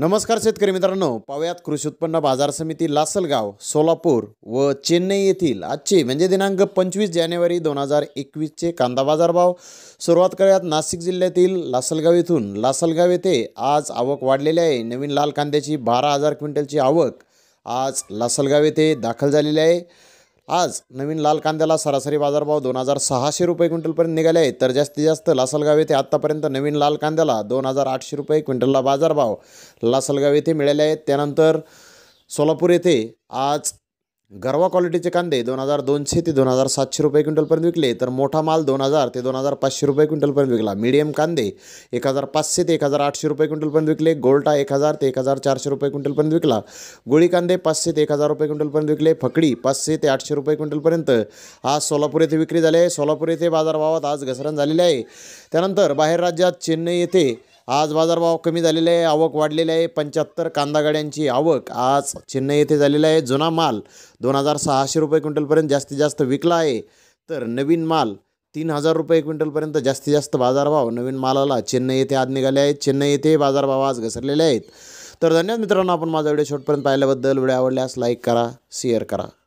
नमस्कार शेतकरी मित्रांनो पावयात कृषी उत्पन्न बाजार समिती लासलगाव सोलापूर व चेन्नई येथील आजचे म्हणजे दिनांक पंचवीस जानेवारी दोन हजार एकवीसचे कांदा बाजारभाव सुरुवात करूयात नाशिक जिल्ह्यातील लासलगाव येथून लासलगाव येथे आज आवक वाढलेली आहे नवीन लाल कांद्याची बारा हजार क्विंटलची आवक आज लासलगाव येथे दाखल झालेली आहे आज नवीन लाल कांद्याला सरासरी बाजारभाव दोन हजार सहाशे रुपये क्विंटलपर्यंत निघाले आहेत तर जास्तीत जास्त लासलगाव येथे आत्तापर्यंत नवीन लाल कांद्याला दोन हजार आठशे रुपये क्विंटलला बाजारभाव लासलगाव येथे मिळाले आहेत त्यानंतर सोलापूर येथे आज गरवा क्वालिटीचे कांदे दोन हजार दोनशे ते दोन हजार सातशे रुपये क्विंटलपर्यंत विकले तर मोठा माल दोन हजार ते दोन हजार पाचशे रुपये क्विंटलपर्यंत विकला मीडियम कांदे एक हजार पाचशे ते एक हजार आठशे रुपये क्विंटलपर्यंत विकले गोल्टा एक हजार ते एक हजार चारशे रुपये क्विंटलपर्यंत विकला गोळी कांदे पाचशे ते एक हजार रुपये क्विंटलपर्यंत विकले फकडी पाचशे ते आठशे रुपये क्विंटलपर्यंत आज सोलापूर येथे विक्री झाली आहे सोलापूर येथे बाजारभावात आज घसरण झालेली आहे त्यानंतर बाहेर राज्यात चेन्नई येथे आज बाजारभाव कमी झालेला आहे आवक वाढलेली आहे पंच्याहत्तर कांदा गाड्यांची आवक आज चेन्नई येथे झालेला आहे जुना माल दोन हजार सहाशे रुपये क्विंटलपर्यंत जास्तीत जास्त विकला आहे तर नवीन माल तीन हजार रुपये क्विंटलपर्यंत जास्तीत जास्त बाजारभाव नवीन मालाला चेन्नई येथे आज निघाले आहेत चेन्नई येथे बाजारभाव आज घसरलेले आहेत तर धन्यवाद मित्रांनो आपण माझा व्हिडिओ शेवटपर्यंत पाहिल्याबद्दल व्हिडिओ आवडल्यास लाईक करा शेअर करा